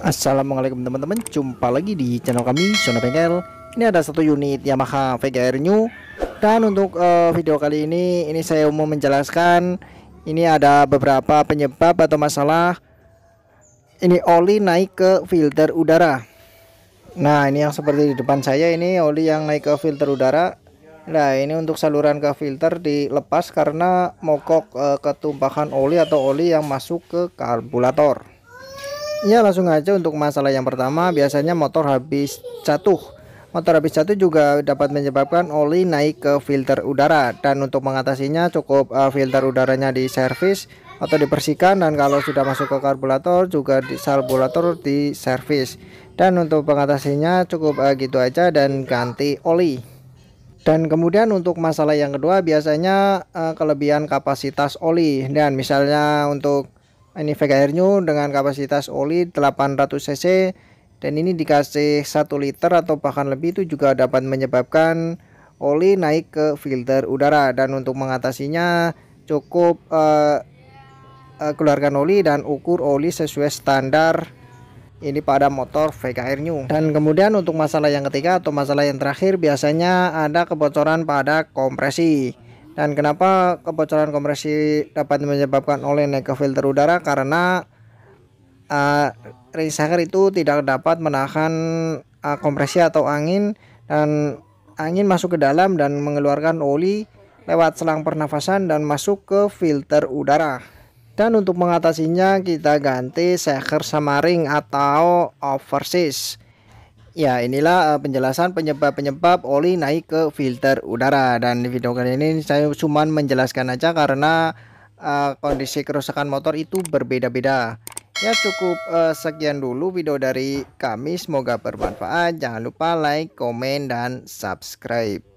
Assalamualaikum teman-teman Jumpa lagi di channel kami Zona Bengkel Ini ada satu unit Yamaha VGR New Dan untuk uh, video kali ini Ini saya mau menjelaskan Ini ada beberapa penyebab atau masalah Ini oli naik ke filter udara Nah ini yang seperti di depan saya Ini oli yang naik ke filter udara Nah ini untuk saluran ke filter dilepas karena mokok uh, eh, ketumpahan oli atau oli yang masuk ke karburator ya langsung aja untuk masalah yang pertama biasanya motor habis jatuh motor habis jatuh juga dapat menyebabkan oli naik ke filter udara dan untuk mengatasinya cukup uh, filter udaranya di servis atau dibersihkan dan kalau sudah masuk ke karburator juga di salbulator diservis dan untuk pengatasinya cukup uh, gitu aja dan ganti oli dan kemudian untuk masalah yang kedua biasanya uh, kelebihan kapasitas oli dan misalnya untuk ini Vega new dengan kapasitas oli 800 cc dan ini dikasih 1 liter atau bahkan lebih itu juga dapat menyebabkan oli naik ke filter udara dan untuk mengatasinya cukup uh, uh, keluarkan oli dan ukur oli sesuai standar ini pada motor VKR New dan kemudian untuk masalah yang ketiga atau masalah yang terakhir biasanya ada kebocoran pada kompresi dan kenapa kebocoran kompresi dapat menyebabkan oleh naik ke filter udara? Karena uh, eh, ring shaker itu tidak dapat menahan uh, kompresi atau angin dan angin masuk ke dalam dan mengeluarkan oli lewat selang pernafasan dan masuk ke filter udara. Dan untuk mengatasinya kita ganti shaker sama ring atau oversize. Ya, inilah eh, penjelasan penyebab-penyebab oli naik ke filter udara dan di video kali ini saya cuma menjelaskan aja karena uh, kondisi kerusakan motor itu berbeda-beda. Ya, cukup uh, sekian dulu video dari kami, semoga bermanfaat. Jangan lupa like, komen dan subscribe.